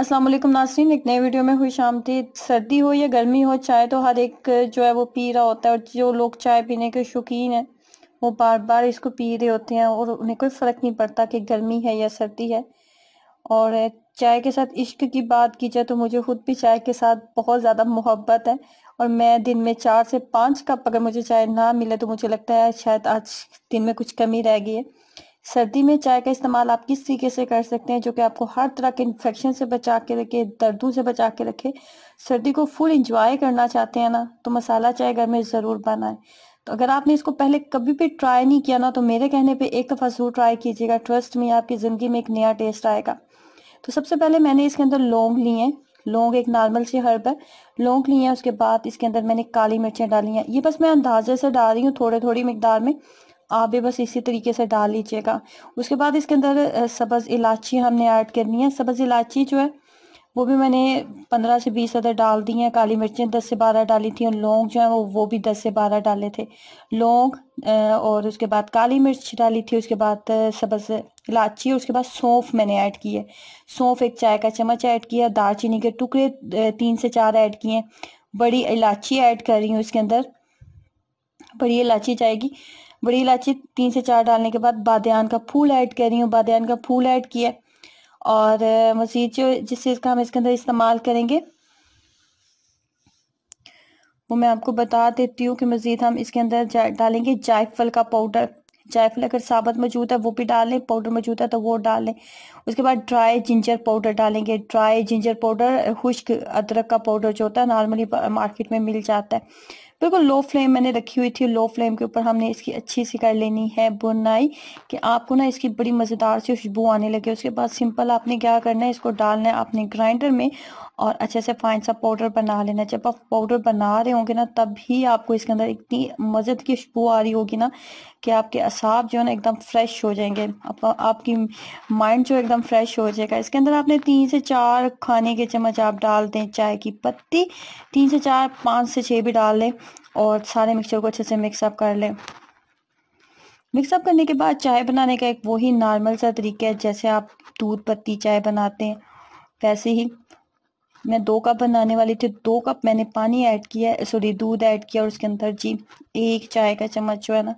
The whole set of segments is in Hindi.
अस्सलाम वालेकुम नासरीन एक नए वीडियो में हुई शाम थी सर्दी हो या गर्मी हो चाय तो हर एक जो है वो पी रहा होता है और जो लोग चाय पीने के शौकीन हैं वो बार बार इसको पी रहे होते हैं और उन्हें कोई फ़र्क नहीं पड़ता कि गर्मी है या सर्दी है और चाय के साथ इश्क की बात की जाए तो मुझे खुद भी चाय के साथ बहुत ज़्यादा मोहब्बत है और मैं दिन में चार से पाँच कप अगर मुझे चाय ना मिले तो मुझे लगता है शायद आज दिन में कुछ कमी रह गई है सर्दी में चाय का इस्तेमाल आप किस तरीके से कर सकते हैं जो कि आपको हर तरह के इन्फेक्शन से बचा के रखे दर्दों से बचा के रखे सर्दी को फुल इंजॉय करना चाहते हैं ना तो मसाला चाय घर में ज़रूर बनाए तो अगर आपने इसको पहले कभी भी ट्राई नहीं किया ना तो मेरे कहने पे एक दफ़ा ज़रूर ट्राई कीजिएगा ट्रस्ट में आपकी ज़िंदगी में एक नया टेस्ट आएगा तो सबसे पहले मैंने इसके अंदर लौंग ली हैं लौंग एक नॉर्मल सी हर्ब है लौंग ली है उसके बाद इसके अंदर मैंने काली मिर्चें डाली हैं ये बस मैं अंदाजे से डाल रही हूँ थोड़े थोड़ी मकदार में आप भी बस इसी तरीके से डाल लीजिएगा उसके बाद इसके अंदर सब्ज़ इलायची हमने ऐड करनी है सब्ज़ इलायची जो है वो भी मैंने पंद्रह से बीस अदर डाल दी हैं काली मिर्चें दस से बारह डाली थी और लौंग जो है वो वो भी दस से बारह डाले थे लौंग और उसके बाद काली मिर्च डाली थी उसके बाद सब्ज़ इलायची और उसके बाद सौंफ मैंने ऐड की है सौंफ एक चाय का चम्मच ऐड किया दालचीनी के टुकड़े तीन से चार ऐड किए हैं बड़ी इलायची ऐड कर रही हूँ इसके अंदर बड़ी इलायची जाएगी बड़ी इलायची तीन से चार डालने के बाद बादन का फूल ऐड कर रही हूँ बादन का फूल ऐड किया और मज़ीद जो जिस चीज़ का हम इसके अंदर इस्तेमाल करेंगे वो मैं आपको बता देती हूँ कि मज़ीद हम इसके अंदर डालेंगे जायफल का पाउडर जायफल अगर साबत मौजूद है वो भी डाल लें पाउडर मौजूद है तो वो डाल लें उसके बाद ड्राई जिंजर पाउडर डालेंगे ड्राई जिंजर पाउडर खुश्क अदरक का पाउडर जो होता है नॉर्मली मार्केट में मिल जाता है बिल्कुल लो फ्लेम मैंने रखी हुई थी लो फ्लेम के ऊपर हमने इसकी अच्छी सी कर लेनी है बुनाई कि आपको ना इसकी बड़ी मज़ेदार सी खुशबू आने लगे उसके बाद सिंपल आपने क्या करना है इसको डालना है अपने ग्राइंडर में और अच्छे से फाइन सा पाउडर बना लेना जब आप पाउडर बना रहे होंगे ना तब ही आपको इसके अंदर इतनी मज़द की खुशबू आ रही होगी ना कि आपके असाब जो है ना एकदम फ्रेश हो जाएंगे आपकी माइंड जो एकदम फ्रेश हो जाएगा इसके अंदर आपने तीन से चार खाने के चम्मच आप डाल दें चाय की पत्ती तीन से चार पाँच से छः भी डाल लें और सारे मिक्सचर को अच्छे से मिक्सअप कर लें मिक्सअप करने के बाद चाय बनाने का एक वही नॉर्मल सा तरीका है जैसे आप दूध पत्ती चाय बनाते हैं वैसे ही मैं दो कप बनाने वाली थी दो कप मैंने पानी ऐड किया सॉरी दूध ऐड किया और उसके अंदर जी एक चाय का चम्मच जो है ना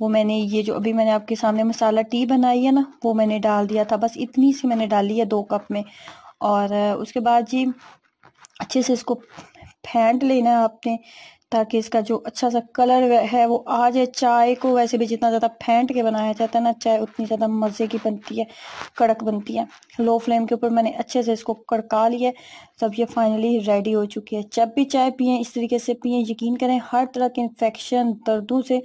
वो मैंने ये जो अभी मैंने आपके सामने मसाला टी बनाई है ना वो मैंने डाल दिया था बस इतनी सी मैंने डाली है दो कप में और उसके बाद जी अच्छे से इसको फेंट लेना है आपने ताकि इसका जो अच्छा सा कलर है वो आ जाए चाय को वैसे भी जितना ज़्यादा फेंट के बनाया जाता है ना चाय उतनी ज़्यादा मज़े की बनती है कड़क बनती है लो फ्लेम के ऊपर मैंने अच्छे से इसको कड़का लिया तब ये फाइनली रेडी हो चुकी है जब भी चाय पिए इस तरीके से पिए यकीन करें हर तरह के इन्फेक्शन दर्दों से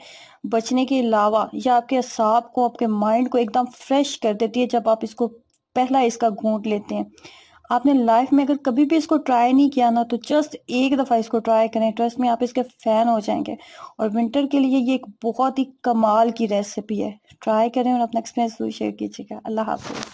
बचने के अलावा यह आपके असाब को आपके माइंड को एकदम फ्रेश कर देती है जब आप इसको पहला इसका घूट लेते हैं आपने लाइफ में अगर कभी भी इसको ट्राई नहीं किया ना तो जस्ट एक दफ़ा इसको ट्राई करें ट्रस्ट में आप इसके फ़ैन हो जाएंगे और विंटर के लिए ये एक बहुत ही कमाल की रेसिपी है ट्राई करें और अपना एक्सपीरियंस शेयर कीजिएगा अल्लाह हाफिज़